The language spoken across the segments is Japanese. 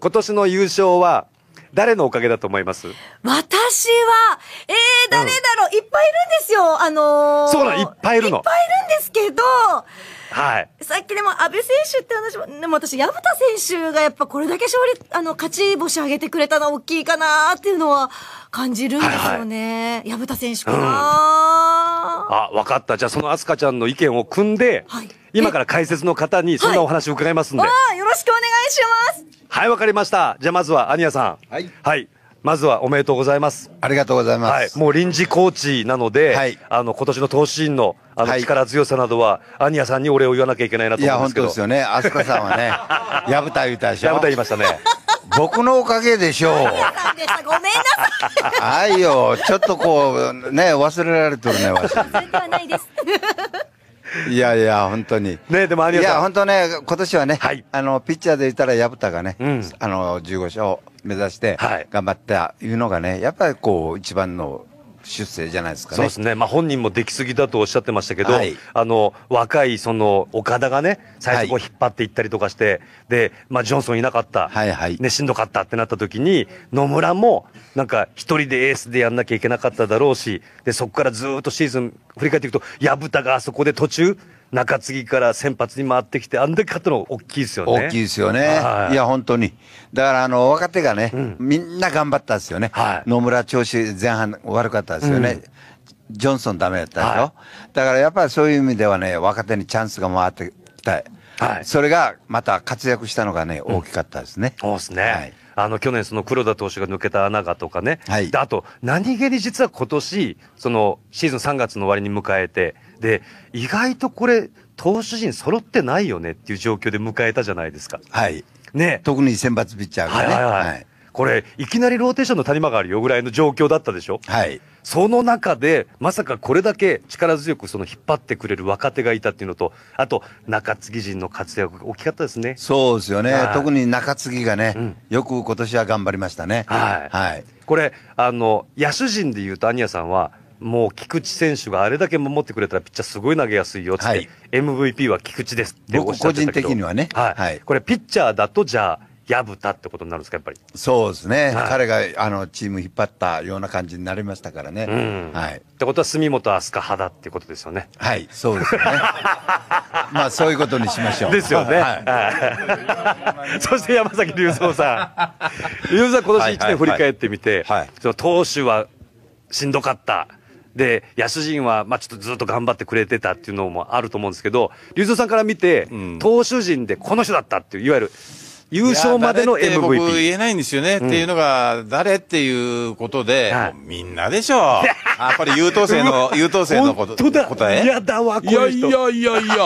今年の優勝は誰のおかげだと思います私は、えー、誰だろう、うん、いっぱいいるんですよ。あのー、そうなん、いっぱいいるの。いっぱいいるんですけど、はい。さっきでも安部選手って話も、でも私、矢田選手がやっぱこれだけ勝利、あの、勝ち星上げてくれたのは大きいかなっていうのは感じるんですよね。矢、は、い選手かな、うん、あ、わかった。じゃあそのスカちゃんの意見を組んで、はい、今から解説の方にそんなお話を伺いますんで。はい、よろしくお願いします。はい、わかりました。じゃあまずは、アニアさん。はい。はいまずはおめでとうございます。ありがとうございます。はい、もう臨時コーチなので、はい、あの今年の投資員のあの力強さなどは、はい、アニさんにお礼を言わなきゃいけないなと思いますけど。いや本当ですよね。飛鳥さんはね、言ったでしょ。言いましたね。僕のおかげでしょう。ごめんなさい。はいよ、ちょっとこうね忘れられてるね忘れてはないです。いやいや、本当に。ね、でも、ありがいや、本当ね、今年はね、はい、あの、ピッチャーで言ったら、薮田がね、うん、あの、15勝目指して、頑張ったいうのがね、やっぱりこう、一番の出世じゃないですかね。そうですね。まあ本人も出来すぎだとおっしゃってましたけど、はい、あの、若いその岡田がね、最初こう引っ張っていったりとかして、はい、で、まあジョンソンいなかった、はいはい、ね、しんどかったってなった時に、野村もなんか一人でエースでやんなきゃいけなかっただろうし、で、そこからずっとシーズン振り返っていくと、矢蓋があそこで途中、中継ぎから先発に回ってきて、あんだけ勝ったの大きいですよね。大きいですよね。はい、いや、本当に。だから、あの、若手がね、うん、みんな頑張ったですよね。はい、野村調子前半悪かったですよね。うん、ジョンソンダメだったでしょ、はい、だからやっぱりそういう意味ではね、若手にチャンスが回ってきた。はい、それがまた活躍したのがね、大きかったですね。うん、そうですね。はいあの去年、その黒田投手が抜けた穴がとかね、はい、あと、何気に実は今年そのシーズン3月の終わりに迎えて、で意外とこれ、投手陣揃ってないよねっていう状況で迎えたじゃないですか。はいね、特に選抜ピッチャーがね。はいはいはい、はい、これ、いきなりローテーションの谷間があるよぐらいの状況だったでしょ。はいその中で、まさかこれだけ力強くその引っ張ってくれる若手がいたっていうのと、あと、中継ぎ陣の活躍大きかったですね。そうですよね。特に中継ぎがね、うん、よく今年は頑張りましたね。はい。はい、これ、あの、野手陣でいうと、アニヤさんは、もう菊池選手があれだけ守ってくれたらピッチャーすごい投げやすいよって、はい、MVP は菊池ですって僕個人的にはね、はい、はい、これピッチャーだとじゃあ矢蓋ってことになるんですか、やっぱり。そうですね。はい、彼が、あの、チーム引っ張ったような感じになりましたからね。うん、はい。ってことは、住本飛鳥派だってことですよね。はい、そうですよね。まあ、そういうことにしましょう。ですよね。はい。そして山崎隆三さん。隆三、さん、今年1年振り返ってみて、はい、はい、その投手はしんどかった。で、野手陣は、まあ、ちょっとずっと頑張ってくれてたっていうのもあると思うんですけど、隆三さんから見て、うん、投手陣でこの人だったっていう、いわゆる、優勝までの MVP。僕言えないんですよね。うん、っていうのが、誰っていうことで、はい、みんなでしょう。やっぱり優等生の、優等生のこと、答えだわ、こいやいやいやいや。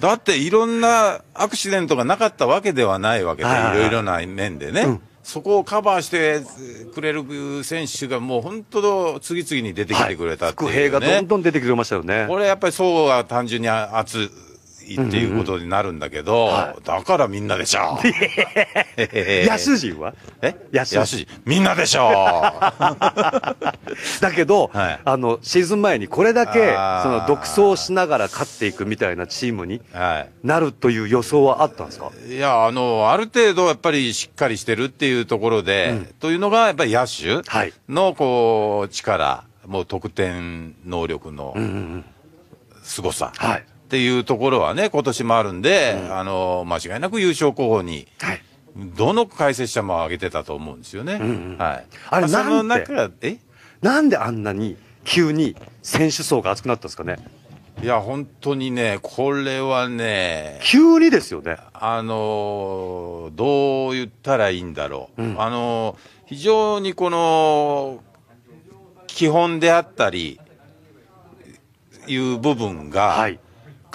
だっていろんなアクシデントがなかったわけではないわけで、い、ろいろな面でね。うんそこをカバーしてくれる選手がもう本当、次々に出てきてくれたっていう、ね、はい、副兵がどんどん出てきてましたよね。これやっぱり層が単純に厚っていうことになるんだけど、だからみんなでしょう。野手陣はえ野手陣。みんなでしょう。だけど、あの、シーズン前にこれだけ、その、独走しながら勝っていくみたいなチームになるという予想はあったんですか、い、や、あの、ある程度やっぱりしっかりしてるっていうところで、というのが、やっぱり野手の、こう、力、もう得点能力の、すごさ。はいっていうところはね、今年もあるんで、うん、あの、間違いなく優勝候補に、はい、どの解説者も挙げてたと思うんですよね。うんうん、はい。あれ、まあ、のえなんであんなに急に選手層が厚くなったんですかねいや、本当にね、これはね、急にですよね。あの、どう言ったらいいんだろう。うん、あの、非常にこの、基本であったり、いう部分が、はい、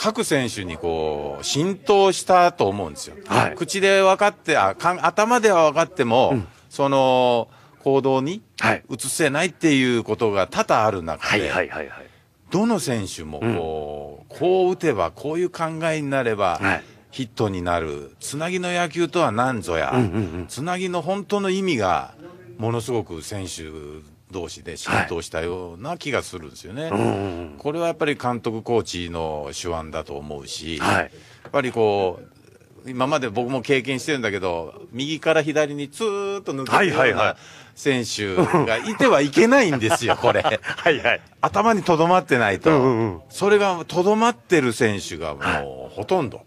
各選手にこう、浸透したと思うんですよ。はい、口で分かってあか、頭では分かっても、うん、その、行動に移せないっていうことが多々ある中で、はいはいはいはい、どの選手もこう、うん、こう打てば、こういう考えになれば、ヒットになる、つなぎの野球とは何ぞや、うんうんうん、つなぎの本当の意味が、ものすごく選手同士で浸透したような気がするんですよね、はい、これはやっぱり監督、コーチの手腕だと思うし、はい、やっぱりこう、今まで僕も経験してるんだけど、右から左にツーっと抜けてるような選手がいてはいけないんですよ、これ。はいはい。頭にとどまってないと。うんうん、それがとどまってる選手がもうほとんど。はい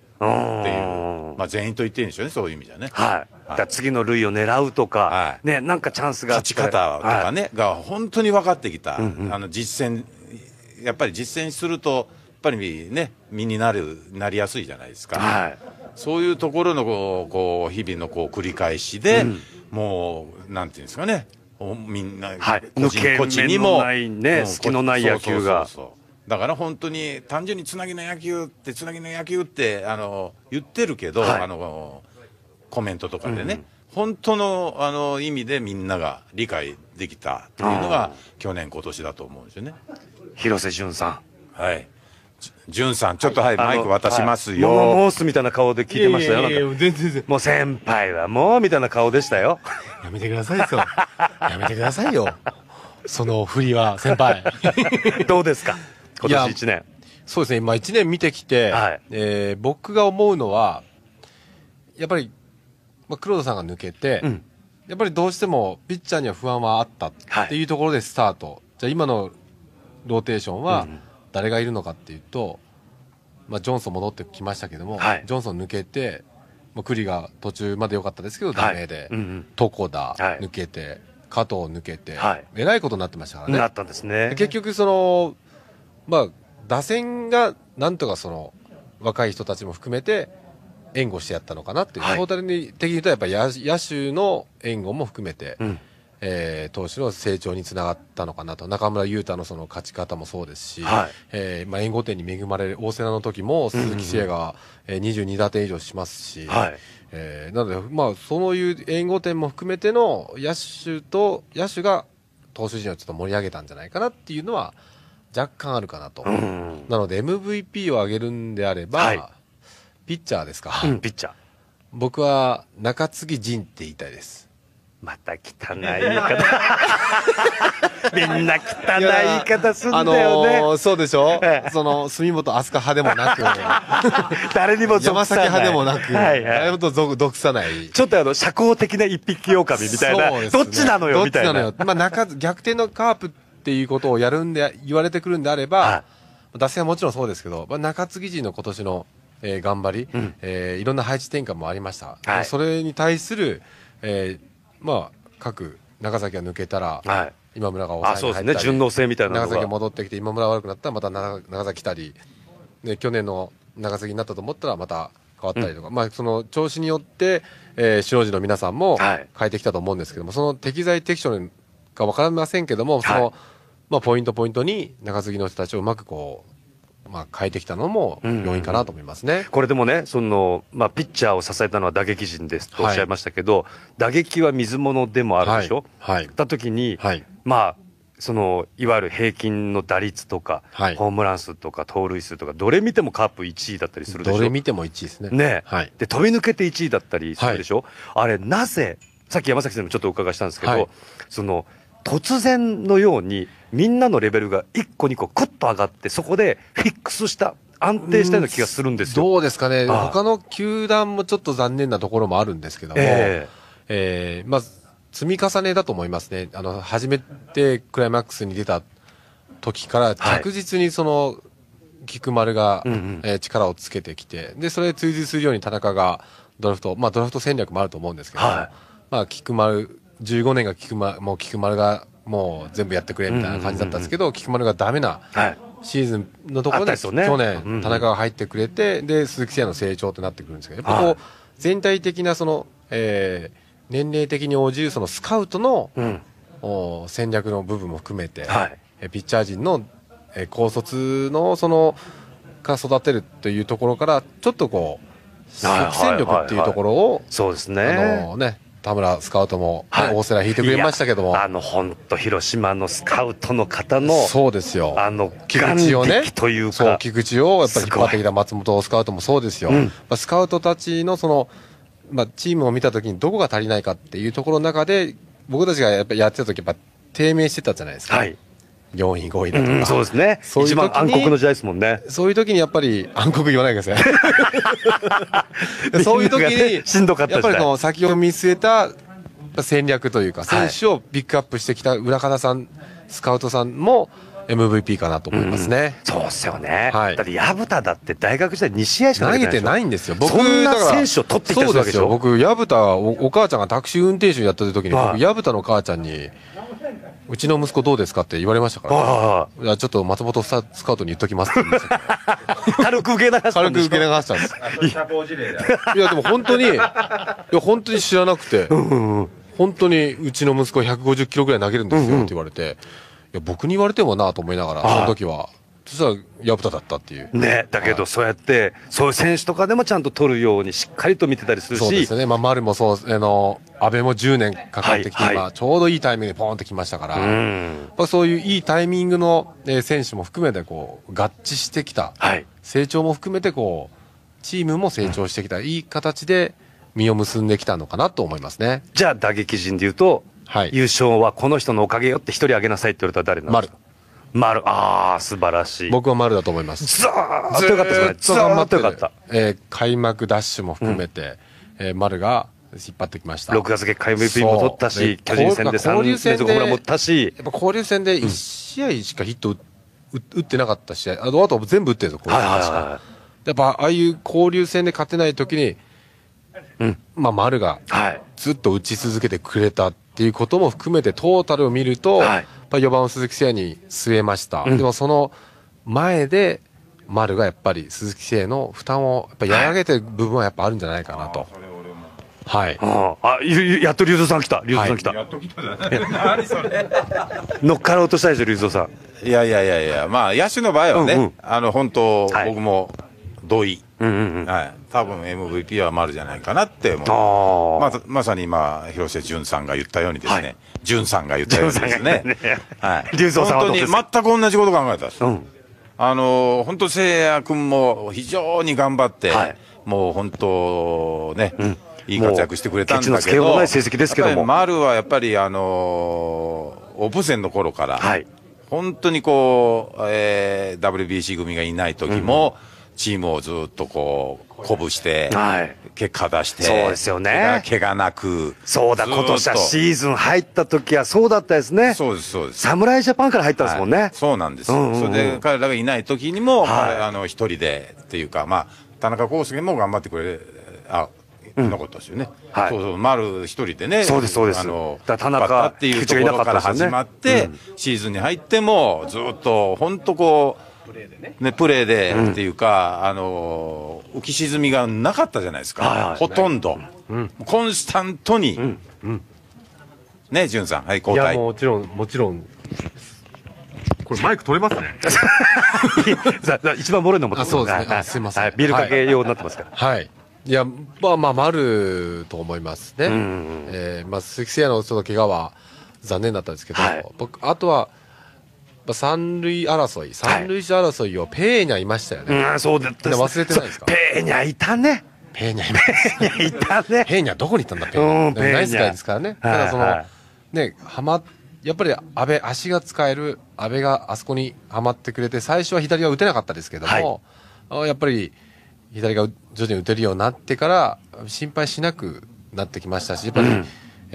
っていう、まあ、全員と言っていいんでしょうね、そういう意味じゃね。はい、はい、だ次の類を狙うとか、はい、ね、なんかチャンスが勝ち方とかね、はい、が本当に分かってきた、うんうん、あの実践、やっぱり実践すると、やっぱりね、身になるなりやすいじゃないですか、はい、そういうところのこうこう日々のこう繰り返しで、うん、もう、なんていうんですかね、みんな、はい、個人個にも、抜け目のないね、隙のない野球が。そうそうそうそうだから本当に単純につなぎの野球ってつなぎの野球ってあの言ってるけど、はい、あのコメントとかでね、うん、本当のあの意味でみんなが理解できたというのが去年今年だと思うんですよね。広瀬淳さんはい潤さん、ちょっとはい、マイク渡しますよ。はい、もう、すみたいな顔で聞いてましたよ。いやいや全然もう先輩はもう、みたいな顔でしたよ。やめてくださいよ。やめてくださいよ。その振りは、先輩。どうですか今年1年。そうですね、今1年見てきて、はい、えー、僕が思うのは、やっぱり、まあ、黒田さんが抜けて、うん、やっぱりどうしてもピッチャーには不安はあったっていうところでスタート。はい、じゃあ今のローテーションは誰がいるのかっていうと、うん、まあ、ジョンソン戻ってきましたけども、はい、ジョンソン抜けて、まあ、クリが途中まで良かったですけど、ダメで、床田、抜けて、加藤抜けて、えらいことになってましたからね。なったんですね。結局その、まあ、打線がなんとかその若い人たちも含めて援護してやったのかなっていう、はい、トータル的に言うとやっぱ野手の援護も含めて、うん、えー、投手の成長につながったのかなと中村悠太のその勝ち方もそうですし、はい、えー、まあ、援護点に恵まれる大瀬良の時も鈴木誠也が、え22打点以上しますし、はえー、なので、まあ、そういう援護点も含めての野手と野手が投手陣をちょっと盛り上げたんじゃないかなっていうのは若干あるかなと、うん、なので MVP を上げるんであれば、はい、ピッチャーですか、うん、ピッチャー僕は中継ぎ陣って言いたいですまた汚い言い方 みんな汚い言い方すんだよね、あのー、そうでしょその住本飛鳥派でもなく 誰にも山崎派でもなく誰も、はいはい、と属さないちょっとあの社交的な一匹狼みたいな、ね、どっちなのよみたいなどっちなのよ、まあ、中逆転のカープっていうことをやるんで、言われてくるんであれば、はい、打線はもちろんそうですけど、まあ、中継ぎ陣の今年の、えー、頑張り、うん、えー、いろんな配置転換もありました。はい、それに対する、えー、まあ、各、長崎が抜けたら、はい、今村が抑えに入ったね、順応性みたいな長崎が戻ってきて、今村悪くなったらまた長崎来たり、ね、去年の長崎になったと思ったらまた変わったりとか、うん、まあ、その調子によって、えー、首脳陣の皆さんも変えてきたと思うんですけども、はい、その適材適所が分かりませんけども、その、はいまあ、ポイントポイントに中継ぎの人たちをうまくこう、まあ、変えてきたのも要因かなと思いますね、うんうんこれでもね、そのまあ、ピッチャーを支えたのは打撃陣ですとおっしゃいましたけど、はい、打撃は水物でもあるでしょ、はいはい、った時に、はい、まあ、そのいわゆる平均の打率とか、はい、ホームラン数とか盗塁数とかどれ見てもカープ1位だったりするでしょどれ見ても1位ですねね、はい、で飛び抜けて1位だったりするでしょ、はい、あれなぜさっき山崎さんにもちょっとお伺いしたんですけど、その突然のように、みんなのレベルが1個2個クッと上がって、そこでフィックスした安定したような気がするんですよ。どうですかね。ああ他の球団もちょっと残念なところもあるんですけども、えー、えー、まあ、積み重ねだと思いますね。あの、初めてクライマックスに出た時から着実にその、はい、菊丸が、うんうん、えー、力をつけてきて、で、それで追随するように田中がドラフト、まあドラフト戦略もあると思うんですけど、はい、まあ菊丸15年が菊間、もう菊丸がもう全部やってくれみたいな感じだったんですけど、菊丸がダメなシーズンのところで、去年、田中が入ってくれて、で、鈴木誠也の成長ってなってくるんですけど、やっぱこう、全体的なその、え年齢的に応じるそのスカウトの、戦略の部分も含めて、はい、ピッチャー陣の、え高卒のそのが育てるというところからちょっとこう即戦力っていうところを、そうですねあのね田村スカウトも大瀬良引いてくれましたけども。あの、本当広島のスカウトの方の、そうですよ。あの、菊池をね、というか。そう、菊池をやっぱり引っ張ってきた松本スカウトもそうですよ。うん、まあ、スカウトたちのその、まあ、チームを見たときにどこが足りないかっていうところの中で、僕たちがやっぱやってた時、やっぱ低迷してたじゃないですか。はい。4位5位だとか、うん、そうですねそう一番暗黒の時代ですもんねそういう時にやっぱり暗黒言わないですね そういう時に、しんどかったやっぱりこの先を見据えた戦略というか選手をピックアップしてきた浦方さん、スカウトさんも MVP かなと思いますね。うん、そうですよね。はい、だって薮田だって大学時代2試合しか投げてないんですよ。僕そんな選手を取ってきたわけでしょ。僕薮田お母ちゃんがタクシー運転手やってる時に、僕薮田の母ちゃんに。うちの息子どうですかって言われましたから、ね、いちょっと松本スカートに言っときますって言いました 軽く受け流したたんです。いや、でも本当に、いや、本当に知らなくて、本当にうちの息子150キロぐらい投げるんですよって言われて、うんうん、いや、僕に言われてもなと思いながら、その時は。実はたら、だったっていう。ね、だけど、そうやって、はい、そういう選手とかでもちゃんと取るように、しっかりと見てたりするし。そうですね。まあ、丸もそう、あの、安倍も10年かかってきて、はいはい、ちょうどいいタイミングでポーンってきましたから、まあ、そういういいタイミングの、え選手も含めて、こう、合致してきた、はい、成長も含めて、こう、チームも成長してきた、うん、いい形で、実を結んできたのかなと思いますね。じゃあ、打撃陣でいうと、はい、優勝はこの人のおかげよって一人あげなさいって言われたら誰なんですか丸ああ素晴らしい僕は丸だと思いますずーっとよかったですねずっとよかった、えー、開幕ダッシュも含めて、うんえー、丸が引っ張ってきました6月結果 MVP も取ったし巨人戦で3連続ホームランもったしやっぱ交流戦で1試合しかヒット打ってなかった試合あとあと全部打ってるんですよ交流戦しかやっぱああいう交流戦で勝てない時に、うん、まあ丸がずっと打ち続けてくれたっていうことも含めてトータルを見ると、はいぱり4番を鈴木誠也に据えました、うん、でもその前で丸がやっぱり鈴木誠也の負担をやっぱやらげてる部分はやっぱあるんじゃないかなと。はい。ああ、やっと龍三さん来た。龍三さん来た。やっと来たじゃない。それ。乗っから落としたいでしょ、龍三さん。いやいやいやいや、まあ、野手の場合はね、うんうん、あの、本当、はい、僕も、同意、うんうんはい、多分 MVP は丸じゃないかなって思うまあ、まさに今、広瀬淳さんが言ったようにですね、はい、淳さんが言ったようにですね、ねはい、さん本当に全く同じこと考えたんです、うん、あの本当、いや君も非常に頑張って、はい、もう本当ね、うん、いい活躍してくれたんだけど、ない成績ですけど丸はやっぱり、あのオープン戦の頃から、はい、本当にこう、えー、WBC 組がいない時も、うんチームをずっとこう、鼓舞して、はい、結果出して、そうですよね。怪我なく。そうだ、今年はシーズン入った時はそうだったですね。そうです、そうです。侍ジャパンから入ったんですもんね。はい、そうなんです、うんうんうん、それで彼らがいない時にも、はい、あの、一人でっていうか、まあ、田中康介も頑張ってくれ、あ、なこったですよね。うん、はい。そうそう、丸一人でね。そうです、そうです。あの、田中っていうところから始まって、ねうん、シーズンに入っても、ずっと、本当こう、プレーでね。ね、プレーでっていうか、あの、浮き沈みがなかったじゃないですか。ほとんど。コンスタントに。ね、じゅんさん。はい、交代。もちろん、もちろん。これマイク取れますね。一番ボロいのもそうですね。すみません。ビルかけようになってますから。はい。いや、まあまあ、丸と思いますね。ええ、まあ、鈴木誠也のその怪我は残念だったんですけど、僕、あとは、三塁争い、三塁手争いをペーニャいましたよね。うん、そうだった忘れてないですかペーニャいたね。ペーニャいまペたね。ペーニャどこに行ったんだ、ペーニャ。うん、ペーニャナイスガイですからね。ただその、ね、はま、やっぱり安倍、足が使える安倍があそこにはまってくれて、最初は左は打てなかったですけども、はい、やっぱり左が徐々に打てるようになってから、心配しなくなってきましたし、やっぱり、うん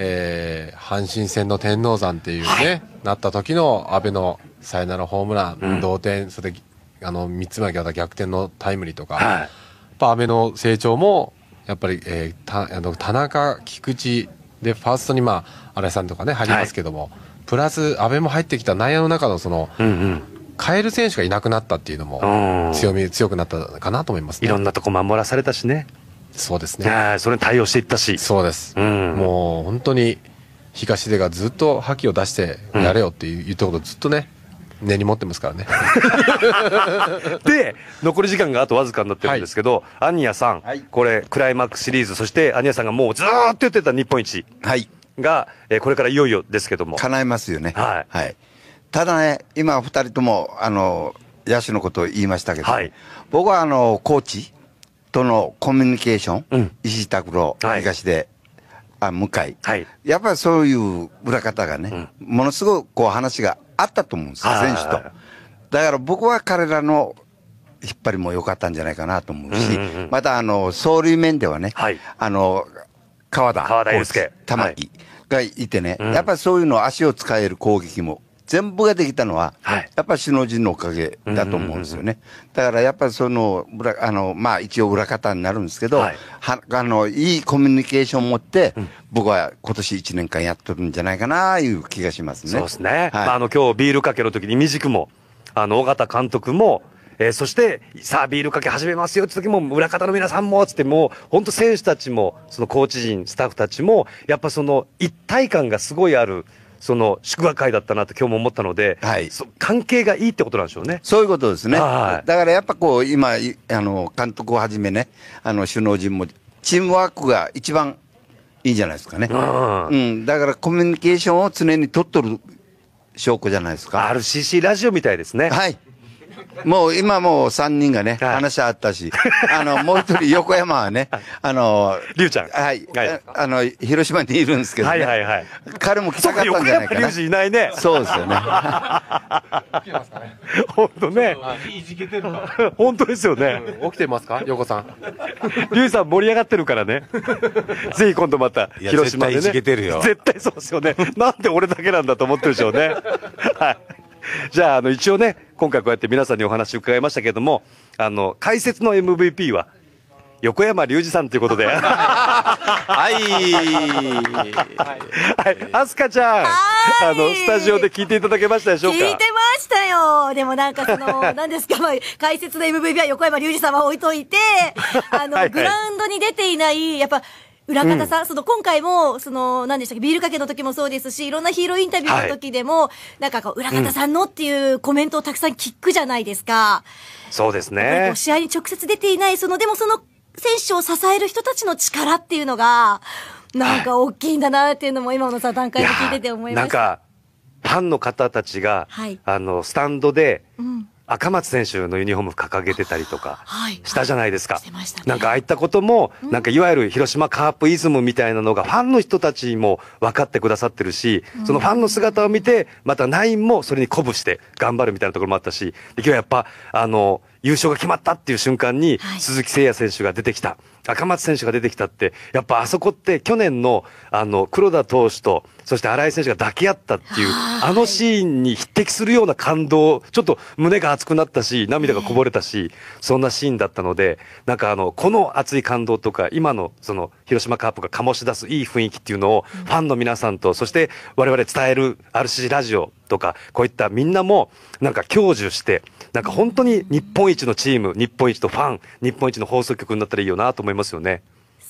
えー、阪神戦の天王山っていうね、はい、なった時の安倍のサヨナラホームラン、うん、同点、それあの3つまは逆転のタイムリーとか、はい、やっぱ阿の成長も、やっぱり、えー、たあの田中、菊池で、ファーストに、まあ、新井さんとかね、入りますけども、はい、プラス阿部も入ってきた内野の中のその、うんうん変える選手がいなくなったっていうのも強み、強くなったかなと思います、ね、いろんなとこ守らされたしね。そうですね。それに対応していったし。そうです。うん、もう本当に東出がずっと覇気を出してやれよって言ったことずっとね、根に持ってますからね で残り時間があとわずかになってるんですけど、はい、アニヤさん、はい、これクライマックスシリーズそしてアニヤさんがもうずっと言ってた日本一が、はい、えー、これからいよいよですけども叶えますよねはい、はい、ただね今2人ともあの野手のことを言いましたけど、はい、僕はあのコーチとのコミュニケーション、うん、石井拓郎、東で、あ向井、はい、やっぱりそういう裏方がね、うん、ものすごくこう話があったと思うんです選手と。だから僕は彼らの引っ張りも良かったんじゃないかなと思うし、うんうん、またあの走塁面ではね、はい、あの川田、川田玉木がいてね、はい、やっぱりそういうの足を使える攻撃も全部ができたのは、はい、やっぱり首脳陣のおかげだと思うんですよね。だからやっぱりその、あの、まあ一応裏方になるんですけど、はい、はあの、いいコミュニケーションを持って、うん、僕は今年1年間やっとるんじゃないかな、いう気がしますね。そうですね。はい、まあ、あの、今日ビールかけの時に、みじくも、あの、尾形監督も、えー、そして、さあ、ビールかけ始めますよって時も、裏方の皆さんも、つって、もう、本当選手たちも、そのコーチ陣、スタッフたちも、やっぱその、一体感がすごいある、その祝賀会だったなと今日も思ったので、はい、関係がいいってことなんでしょうね。そういうことですね。はい、だからやっぱこう今あの監督をはじめね、あの首脳陣もチームワークが一番いいんじゃないですかね。うん、だからコミュニケーションを常に取っとる証拠じゃないですか。RCC ラジオみたいですね。はい。もう今もう三人がね、話あったし、あの、もう一人横山はね、あの、りゅうちゃん。はい。あの、広島にいるんですけど、はいはいはい。彼も来たかったんじゃないかな。横山いないね。そうですよね。起きますかね。本当ね。本当ですよね。起きてますか横さん。りゅうさん盛り上がってるからね。ぜひ今度また、広島でね。絶対いじけてるよ。絶対そうですよね。なんで俺だけなんだと思ってるでしょうね。はい。じゃあ、あの、一応ね、今回こうやって皆さんにお話を伺いましたけれども、あの、解説の MVP は、横山隆二さんということで。はい。はい。アスカちゃん。あの、スタジオで聞いていただけましたでしょうか聞いてましたよ。でもなんかその、何 ですか、まあ、解説の MVP は横山隆二さんは置いといて、あの、はいはい、グラウンドに出ていない、やっぱ、裏方さん、うん、その今回も、その、何でしたっけ、ビールかけの時もそうですし、いろんなヒーローインタビューの時でも、はい、なんかこう、裏方さんのっていうコメントをたくさん聞くじゃないですか。うん、そうですね。試合に直接出ていない、その、でもその選手を支える人たちの力っていうのが、なんか大きいんだなっていうのも今のさ、段階で聞いてて思いました。なんか、ファンの方たちが、はい、あの、スタンドで、うん赤松選手のユニフォーム掲げてたりとかしたじゃないですか、はいね、なんかああいったことも、なんかいわゆる広島カープイズムみたいなのがファンの人たちも分かってくださってるし、そのファンの姿を見てまたナインもそれに鼓舞して頑張るみたいなところもあったし今日やっぱあの優勝が決まったっていう瞬間に、鈴木誠也選手が出てきた、赤松選手が出てきたって、やっぱあそこって去年の、あの、黒田投手と、そして新井選手が抱き合ったっていう、あのシーンに匹敵するような感動、ちょっと胸が熱くなったし、涙がこぼれたし、そんなシーンだったので、なんかあの、この熱い感動とか、今のその、広島カープが醸し出すいい雰囲気っていうのを、ファンの皆さんと、そして我々伝える r c g ラジオ、とか、こういったみんなもなんか享受して、なんか本当に日本一のチーム、日本一のファン、日本一の放送局になったらいいよなと思いますよね。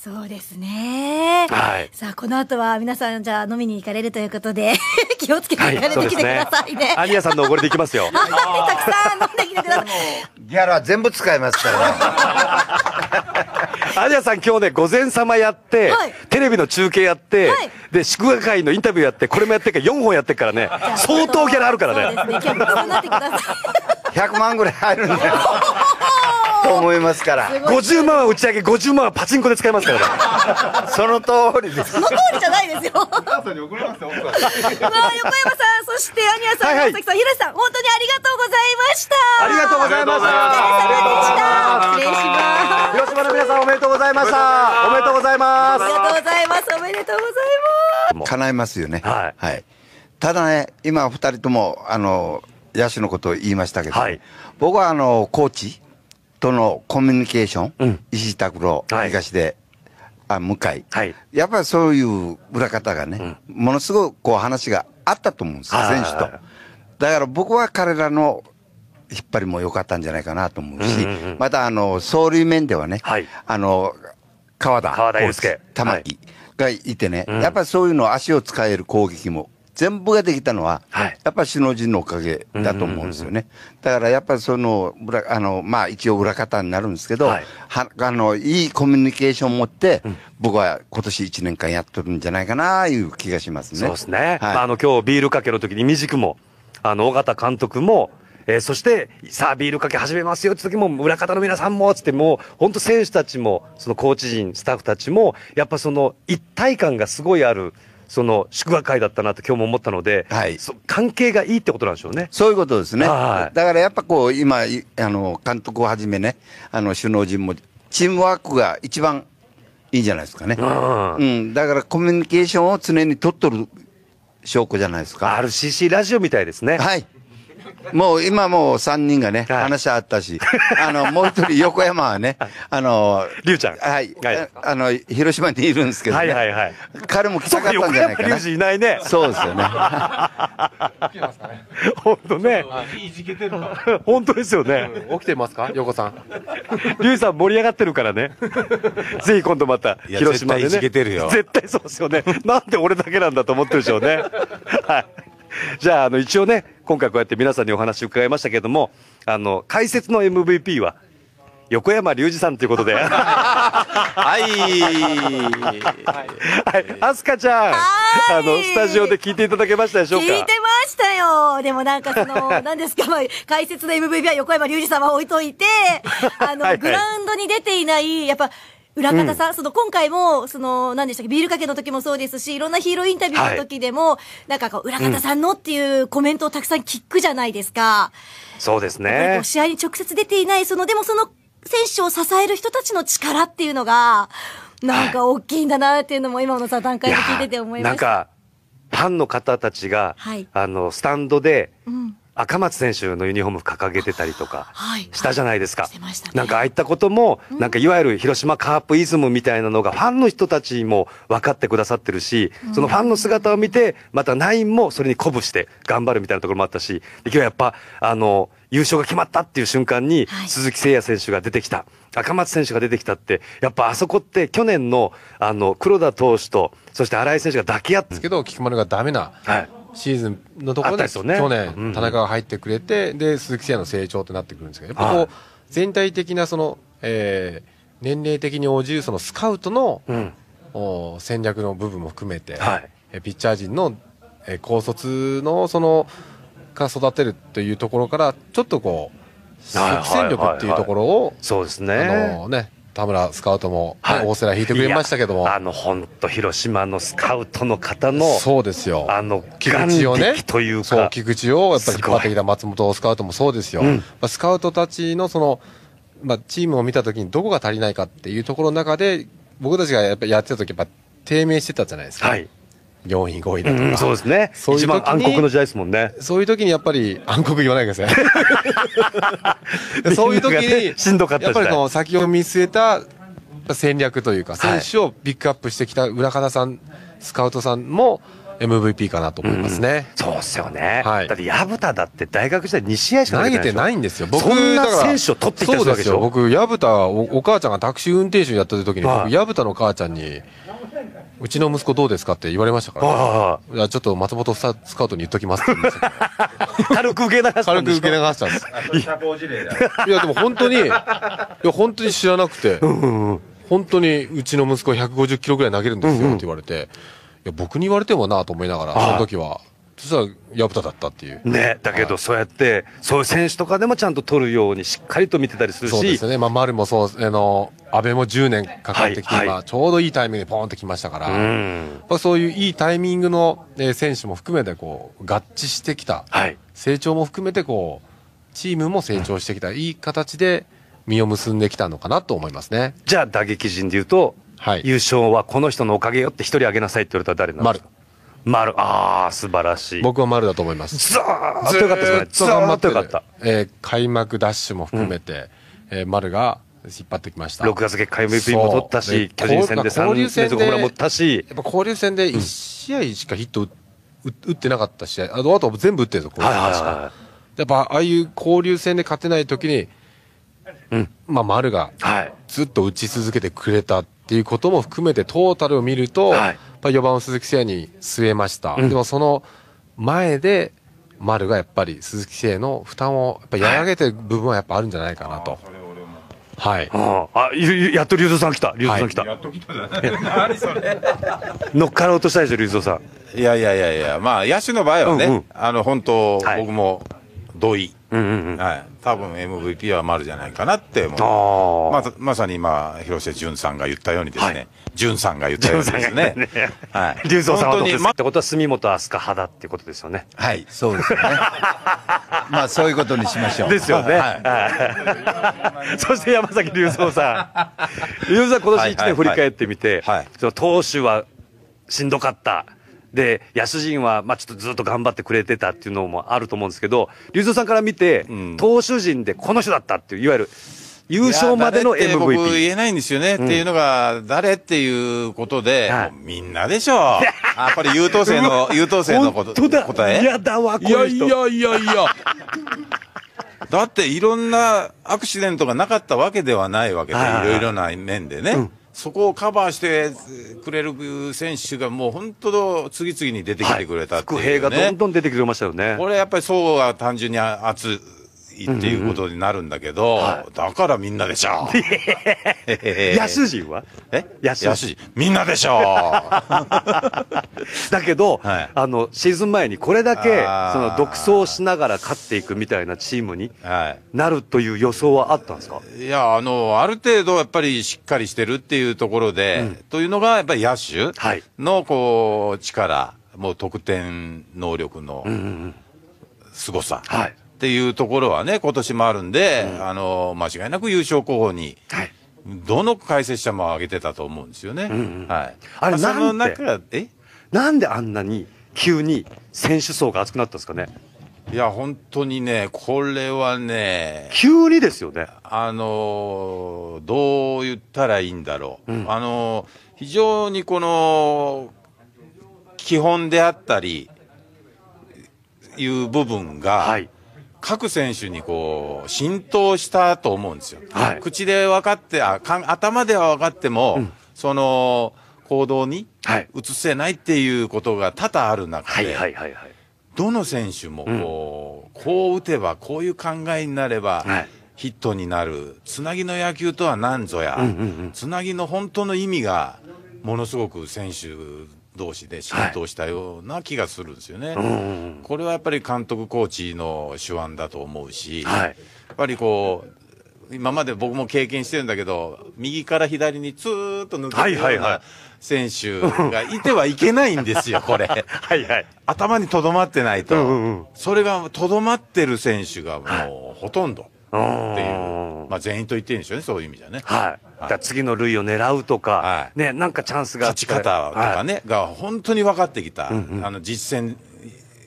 そうですね。はい。さあ、この後は皆さん、じゃあ飲みに行かれるということで 気をつけて行かれてきてくださいね。はい、ねアさんのおごりで行きますよ。たくさん飲んできてください。ギャラ全部使いますから、アジさん今日ね、午前様やって、はい、テレビの中継やって、はい、で、祝賀会のインタビューやって、これもやってるから4本やってるからね、相当ギャラあるからね。そうですね、100万ぐらい入るんだよ。と思いますから50万は打ち上げ50万はパチンコで使いますから その通りですその通りじゃないですよお母さんに怒りますよ横山さんそしてアニヤさん、はい崎さん平さん本当にありがとうございましたありがとうございましたお疲れ様でした失礼します広島の皆さんおめでとうございましたおめでとうございますありがとうございますおめでとうございます叶いますよねはい、はい、ただね今二人ともあの野手のことを言いましたけど、はい、僕はあのコーチとのコミュニケーション、うん、石井拓郎、はい、東で、あ向井、はい、やっぱりそういう裏方がね、うん、ものすごくこう話があったと思うんですよ、選手と。だから僕は彼らの引っ張りも良かったんじゃないかなと思うし、うんうんうん、またあの走塁面ではね、はい、あの川田、川田玉木がいてね、はい、やっぱりそういうの足を使える攻撃も全部ができたのは、はい、やっぱ首脳陣のおかげだと思うんですよね。だからやっぱりその、あの、まあ一応裏方になるんですけど、はい、はあの、いいコミュニケーションを持って、うん、僕は今年1年間やっとるんじゃないかな、いう気がしますね。そうですね。はい、あの、今日ビールかけの時に、みじくも、あの、尾形監督も、えー、そして、さあ、ビールかけ始めますよって時も、裏方の皆さんも、つって、もう、本当選手たちも、そのコーチ陣、スタッフたちも、やっぱその、一体感がすごいある、その祝賀会だったなと今日も思ったので、はい、関係がいいってことなんでしょうね。そういうことですね。はい、だからやっぱこう、今、あの、監督をはじめね、あの、首脳陣も、チームワークが一番いいんじゃないですかね。うん。だからコミュニケーションを常に取っとる証拠じゃないですか。RCC ラジオみたいですね。はい。もう今もう3人がね、話し話あったし、あの、もう一人横山はね、あの、りゅうちゃん。はい、あの、広島にいるんですけどはいはいはい。彼も来そたかったんじゃないかゅう二いないね。そうですよね。起きてますかね。本当ね。いじけてる本当ですよね。起きてますか横さん。りゅうさん盛り上がってるからね。ぜひ今度また、広島で絶対いじけてるよ絶対そうですよね。なんで俺だけなんだと思ってるでしょうね。はい。じゃあ、あの、一応ね、今回こうやって皆さんにお話を伺いましたけれども、あの、解説の MVP は、横山隆二さんということで。はい。はい。アスカちゃん。あの、スタジオで聞いていただけましたでしょうか聞いてましたよ。でもなんかその、何 ですか、まあ、解説の MVP は横山隆二さんは置いといて、あの、はいはい、グラウンドに出ていない、やっぱ、裏方さん、うん、その今回も、その、何でしたっけ、ビールかけの時もそうですし、いろんなヒーローインタビューの時でも、はい、なんかこう、裏方さんのっていうコメントをたくさん聞くじゃないですか。うん、そうですね。試合に直接出ていない、その、でもその選手を支える人たちの力っていうのが、なんか大きいんだなっていうのも今のさ、段階で聞いてて思いました。なんか、ファンの方たちが、はい、あの、スタンドで、うん赤松選手のユニフォーム掲げてたりとかしたじゃないですか。はいはいね、なんかああいったことも、なんかいわゆる広島カープイズムみたいなのがファンの人たちも分かってくださってるし、うん、そのファンの姿を見て、またナインもそれに鼓舞して頑張るみたいなところもあったし、今日やっぱ、あの、優勝が決まったっていう瞬間に、鈴木誠也選手が出てきた、はい、赤松選手が出てきたって、やっぱあそこって去年の、あの、黒田投手と、そして新井選手が抱き合って。ですけど、菊丸がダメな、はい、シーズンのところで、ね、去年、田中が入ってくれて、で、鈴木誠也の成長ってなってくるんですけど、やっぱこう、全体的な、その、えー、年齢的に応じるそのスカウトの、お戦略の部分も含めて、はい、ピッチャー陣の、えー、高卒の、その、が育てるというところから、ちょっとこう、即戦力っていうところを、そうですね。あのね、田村スカウトも大瀬良引いてくれましたけども、はい、あの本当広島のスカウトの方のそうですよあの菊池をねというかそう菊池をやっぱり引っ張ってきた松本スカウトもそうですよ、うん、まあ、スカウトたちのその、まあ、チームを見た時にどこが足りないかっていうところの中で僕たちがやっぱやってた時やっぱ低迷してたじゃないですか、はい、4位5位だとか、うん、そうですねそうう一番暗黒の時代ですもんねそういう時にやっぱり暗黒言わないですね そういう時に、ね、しんどかったやっぱりこの先を見据えた戦略というか選手をピックアップしてきた浦方さん、スカウトさんも MVP かなと思いますね。うん、そうっすよね。はい、だって、薮田だって大学時代2試合しか投げてないんですよ。僕、そんな選手を取ってきたわけでしょ。僕、薮田お、お母ちゃんがタクシー運転手やってる時に、僕、矢蓋の母ちゃんに、うちの息子どうですかって言われましたから、ね、じゃあちょっと松本スカウトに言っときますって言軽く受け流した軽く受け流したんです。いや、でも本当に、いや、本当に知らなくて、本当にうちの息子150キロぐらい投げるんですよって言われて、うんうん、いや、僕に言われてもなと思いながら、その時は。実は薮田だったっていう。ね、だけどそうやって、そういう選手とかでもちゃんと取るようにしっかりと見てたりするし。そうですね。まあ、丸もそう、あの、安倍も10年かかってきて、はい、今、ちょうどいいタイミングでポーンってきましたから、うん、そういういいタイミングの、え選手も含めて、こう、合致してきた、はい、成長も含めて、こう、チームも成長してきた、うん、いい形で実を結んできたのかなと思いますね。じゃあ、打撃陣でいうと、はい、優勝はこの人のおかげよって一人あげなさいって言われたら誰なんですか丸ああ素晴らしい僕は丸だと思いますずーっとよかったですねずーっとよかった、えー開幕ダッシュも含めて、えー丸が引っ張ってきました6月月開 MVP も取ったし巨人戦で3連続ホームランったしやっぱ交流戦で1試合しかヒット打,、う打ってなかった試合あとあと全部打ってるんですよ、交流戦かやっぱああいう交流戦で勝てない時に、うんまあ、丸がはいずっと打ち続けてくれたっていうことも含めてトータルを見ると、はい4番を鈴木誠也に据えました、うん、でもその前で丸がやっぱり鈴木誠也の負担をやっぱやらげてる部分はやっぱあるんじゃないかなと。はい。あ、やっと竜蔵さん来た。竜蔵さん来た。やっと来たじゃない。何それ。乗っから落としたでしょ、竜蔵さん。いやいやいやいや、まあ、野手の場合はね、うんうん、あの、本当、はい、僕も同意うんうんうん、はい、多分 MVP は丸じゃないかなって思うままさに今、広瀬淳さんが言ったようにですね、はい、淳さんが言ったようにですね、はい、龍造さんはどうですか、ってことは、住本明日香派だってことですよね。はい、そうですね。まあ、そういうことにしましょう。ですよね。はい、そして山崎龍造さん、龍 造さん、今年1年振り返ってみて、はいはい、その投手はしんどかった。で、安人は、まあ、ちょっとずっと頑張ってくれてたっていうのもあると思うんですけど、竜蔵さんから見て、うん、投手陣でこの人だったっていう、いわゆる、優勝までの MVP。僕言えないんですよね。うん、っていうのが、誰っていうことで、はい、みんなでしょう。やっぱり優等生の、優等生のこと答えいやだわ、これ。いやいやいやいや。だっていろんなアクシデントがなかったわけではないわけで、はいい、ろいろな面でね。うんそこをカバーしてくれる選手がもう本当、次々に出てきてくれたっていう、ね、はい、兵がどんどん出てくれましたよね。これやっぱりそうは単純に厚っていうことになるんだけど、だからみんなでしょう。野手陣はえ野手陣。みんなでしょう。だけど、はい、あの、シーズン前にこれだけ、その、独走しながら勝っていくみたいなチームになるという予想はあったんですか、はい、いや、あの、ある程度やっぱりしっかりしてるっていうところで、うん、というのが、やっぱり野手の、こう、力、もう得点能力の、うんうんうん凄さ、はい、っていうところはね、今年もあるんで、うん、あの、間違いなく優勝候補に、はい、どの解説者も挙げてたと思うんですよね。ん、はい。あれ、えなんであんなに急に選手層が厚くなったんですかね。いや、本当にね、これはね、急にですよね。あの、どう言ったらいいんだろう。うん、あの、非常にこの、基本であったり、いう部分が、はい、各選手にこう、浸透したと思うんですよ。はい、口で分かってあか頭では分かっても、うん、その、行動に移せないっていうことが多々ある中で、はいはいはいはい、どの選手もこう、うん、こう打てば、こういう考えになれば、ヒットになる、つなぎの野球とは何ぞや、うんうんうん、つなぎの本当の意味が、ものすごく選手同士で浸透したような気がするんですよね、はい、これはやっぱり監督、コーチの手腕だと思うし、はい、やっぱりこう、今まで僕も経験してるんだけど、右から左にずーっと抜けてるような選手がいてはいけないんですよ、これ。はいはい。頭にとどまってないと。うんうん、それがとどまってる選手がもうほとんど。はいっていう、まあ、全員と言っていいんでしょうね、そういう意味じゃね。はい、はい、次の類を狙うとか、はい、ね、なんかチャンスが勝ち方とかね、はい、が本当に分かってきた、うんうん、あの実践、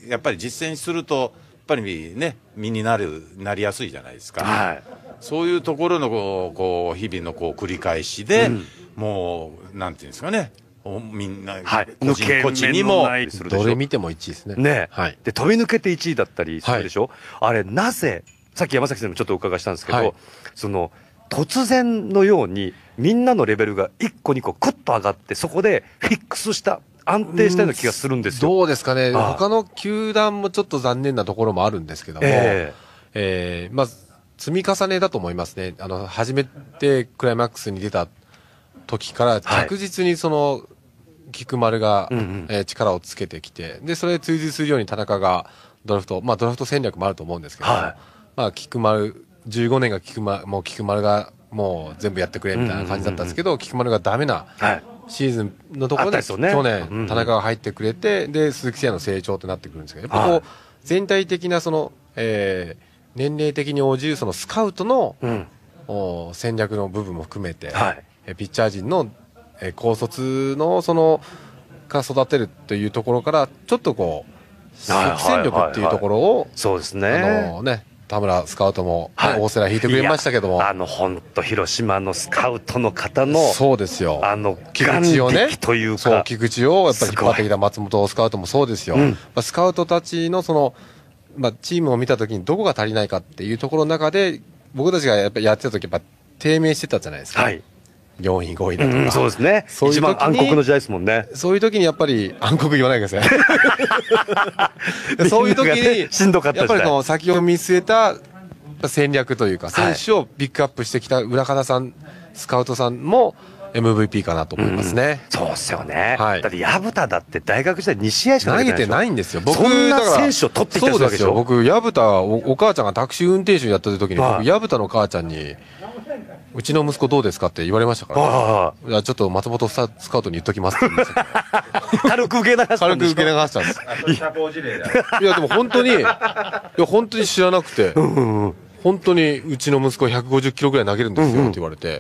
やっぱり実践すると、やっぱりね、身になるなりやすいじゃないですか、はい、そういうところのこう日々のこう繰り返しで、うん、もう、なんていうんですかね、みんな、はい、個人個にもどれ見ても1位ですねね、はい、で飛び抜けて1位だったりするでしょ、はい、あれなぜさっき山崎さんにもちょっとお伺いしたんですけど、はい、その突然のようにみんなのレベルが1個2個クッと上がってそこでフィックスした安定したような気がするんですよ。うどうですかね他の球団もちょっと残念なところもあるんですけども、えー、えー、まあ、積み重ねだと思いますね。あの、初めてクライマックスに出た時から着実にその、はい、菊丸が、うんうん、えー、力をつけてきて、で、それで追随するように田中がドラフト、まあドラフト戦略もあると思うんですけど、はいまあ、菊丸15年が菊丸もう菊丸がもう全部やってくれみたいな感じだったんですけど、菊丸がダメなシーズンのところで、去年、田中が入ってくれて、で鈴木誠也の成長ってなってくるんですけど、やっぱこう、全体的なその、えー、年齢的に応じるそのスカウトの、う戦略の部分も含めて、はい、ピッチャー陣の、えー、高卒のそのか育てるというところからちょっとこう即戦力っていうところを、そうですねあのね田村スカウトも、大瀬良引いてくれましたけども。あの、本当広島のスカウトの方の、そうですよ。あの、菊池をね、というか。そう、菊池をやっぱり引っ張ってきた松本スカウトもそうですよ。うん、まあ、スカウトたちのその、まあ、チームを見たときにどこが足りないかっていうところの中で、僕たちがやっぱやってた時、やっぱ低迷してたじゃないですか。はい。4位5位だとか、うん、そうですねそう一番暗黒の時代ですもんねそういう時にやっぱり暗黒言わないですね そういう時に、しんどかったやっぱりこの先を見据えた戦略というか選手をピックアップしてきた浦方さん、スカウトさんも MVP かなと思いますね、うん、そうっすよね、はい、だって薮田だって大学時代2試合しか投げてないんですよ僕そんな選手を取ってきたわけでしょ僕薮田おお母ちゃんがタクシー運転手やってる時に、僕薮田の母ちゃんにうちの息子どうですかって言われましたから、ね、いやちょっと松本スカウトに言っときますって言て軽く受け流した 軽く受け流したんです。いや、でも本当に、いや、本当に知らなくて、本当にうちの息子150キロぐらい投げるんですよって言われて、い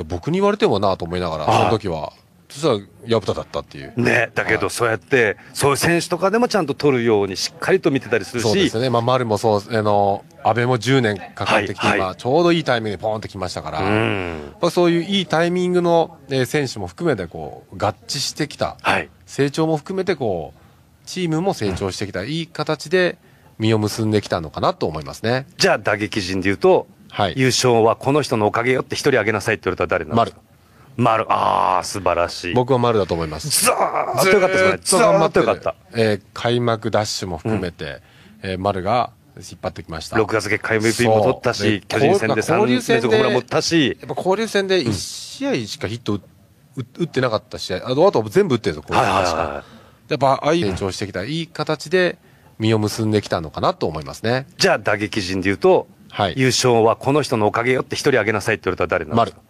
や、僕に言われてもなと思いながら、その時は。実は矢蓋だったっていう。ね、だけどそうやって、そういう選手とかでもちゃんと取るようにしっかりと見てたりするし。そうですね。まあ、丸もそう、あの、安倍も10年かかってきて、はい、今、ちょうどいいタイミングでポーンってきましたから、うん、そういういいタイミングの選手も含めて、こう、合致してきた、はい、成長も含めて、こう、チームも成長してきた、うん、いい形で実を結んできたのかなと思いますね。じゃあ、打撃陣で言うと、はい、優勝はこの人のおかげよって一人あげなさいって言われたら誰なんですか丸ああ素晴らしい僕は丸だと思いますずーっとよかったですねずーっとよかった、えー開幕ダッシュも含めて、えー丸が引っ張ってきました6月月間 MVP も取ったし、巨人戦で3交流連戦で続ホームランもったし、やっぱ交流戦で1試合しかヒット打ってなかった試合、あとあと全部打ってるんですよ、交流戦しかやっぱああいう成長してきた、いい形で実を結んできたのかなと思いますね。じゃあ打撃陣で言うと、はい優勝はこの人のおかげよって一人あげなさいって言われたら誰なんですか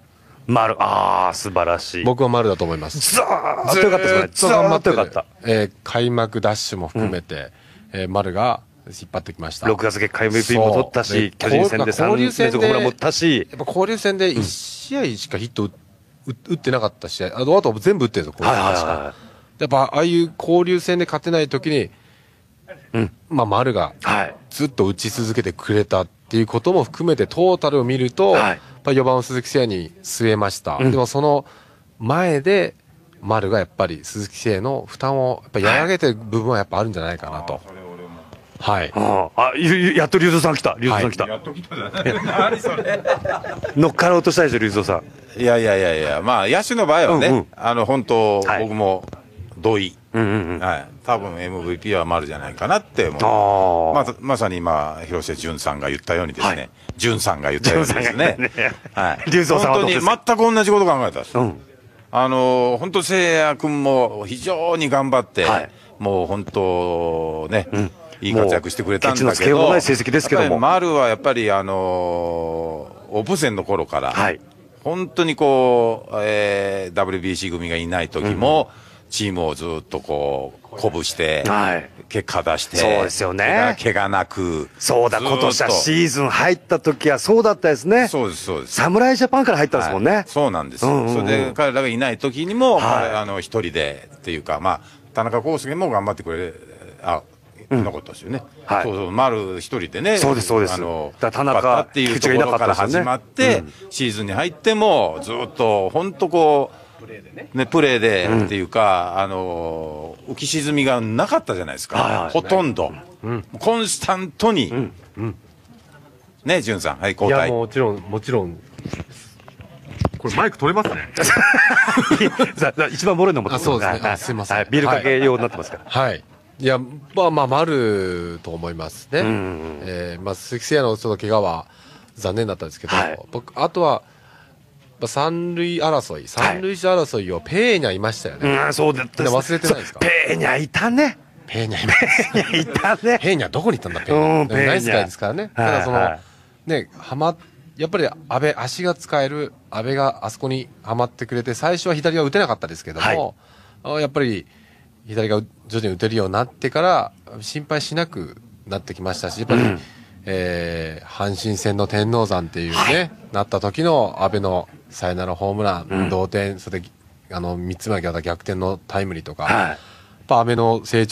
丸ああ素晴らしい僕は丸だと思いますずーっとよかったですねずーっとよかった、えー開幕ダッシュも含めて、えー丸が引っ張ってきました6月月開 MVP も取ったし、そう巨人戦で交流3戦連で続ホームランも打ったし、やっぱ交流戦で1試合しかヒット打打ってなかった試合、あとあと全部打ってるぞ交流戦やっぱああいう交流戦で勝てないときに、まあ、丸がはいずっと打ち続けてくれたっていうことも含めて、トータルを見ると、はい4番を鈴木誠也に据えました、うん、でもその前で丸がやっぱり鈴木誠也の負担をやっぱやらげてる部分はやっぱあるんじゃないかなと。はい。ああ、やっと竜三さん来た。竜三さん来た。はい、やっと来たじゃない。それ。乗っかろうとしたでしょ、竜三さん。いやいやいやいや、まあ、野手の場合はね、うんうん、あの、本当、はい、僕も同意うんうんうん、はい、多分 MVP は丸じゃないかなって思うままさに今、広瀬淳さんが言ったようにですね、はい、淳さんが言ったようにですね、ねはい、本当に全く同じこと考えたんです、うん、あの本当、いや君も非常に頑張って、はい、もう本当ね、うん、いい活躍してくれたんだけど、成績ですけども丸はやっぱり、あのオープン戦の頃から、はい、本当にこう、えー、WBC 組がいない時も、うんチームをずっとこう、鼓舞して、はい、結果出して、そうですよね。怪我なく。そうだ、今年はシーズン入った時はそうだったですね。そうです、そうです。侍ジャパンから入ったんですもんね。はい、そうなんですよ、うんうんうん、それで彼らがいない時にも、はい、あの、一人でっていうか、まあ、田中康介も頑張ってくれ、あ、なかったですよね、はい、そうそう、丸一人でね、そうです、そうです、あの田中っていうところから始まって、っねうん、シーズンに入っても、ずっと本当こう、プレーでね。ね、プレーでっていうか、うん、あの、浮き沈みがなかったじゃないですか。はいはい、ほとんど、うん、コンスタントに。うんうん、ね、じゅんさん、はい、交代。いや、もちろん、もちろん。これマイク取れますね。一番漏れるのも。そうですね。すみません、はい。ビルかけうになってますから。はい。いや、まあまあ、丸と思いますね。うんうん、えー、まあ、鈴木誠也のその怪我は残念だったんですけど、はい、僕、あとは、ぱ三塁争い、三塁手争いをペーニャいましたよね。うん、そうだった忘れてないですかペーニャいたね。ペーニャいました。ペーニャね。ペーニャどこに行ったんだ、ペーニャ。うん、ペーニャナイスガイですからね。ただその、ね、はま、やっぱり安倍、足が使える安倍があそこにはまってくれて、最初は左は打てなかったですけども、はい、やっぱり左が徐々に打てるようになってから、心配しなくなってきましたし、やっぱり、うん、えー、阪神戦の天王山っていうね、はい、なった時の安倍のサヨナラホームラン、うん、同点、それであの三つ目の逆転のタイムリーとか、はい、やっぱ雨の成長